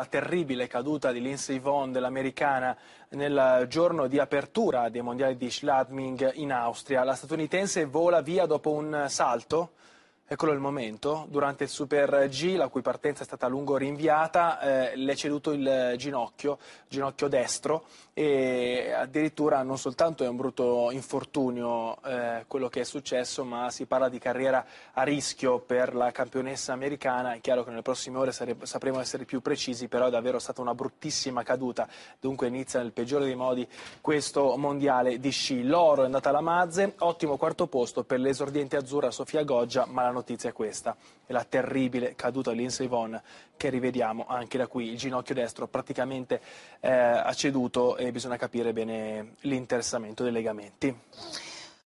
la terribile caduta di Lindsay Vonn dell'americana nel giorno di apertura dei mondiali di Schladming in Austria. La statunitense vola via dopo un salto Eccolo il momento, durante il Super G, la cui partenza è stata a lungo rinviata, eh, le è ceduto il ginocchio, ginocchio destro e addirittura non soltanto è un brutto infortunio eh, quello che è successo, ma si parla di carriera a rischio per la campionessa americana, è chiaro che nelle prossime ore sare- sapremo essere più precisi, però è davvero stata una bruttissima caduta, dunque inizia nel peggiore dei modi questo mondiale di sci. L'oro è andata alla Mazze, ottimo quarto posto per l'esordiente azzurra Sofia Goggia, ma la notizia è questa, è la terribile caduta di Lindsay Vonn che rivediamo anche da qui, il ginocchio destro praticamente eh, ha ceduto e bisogna capire bene l'interessamento dei legamenti.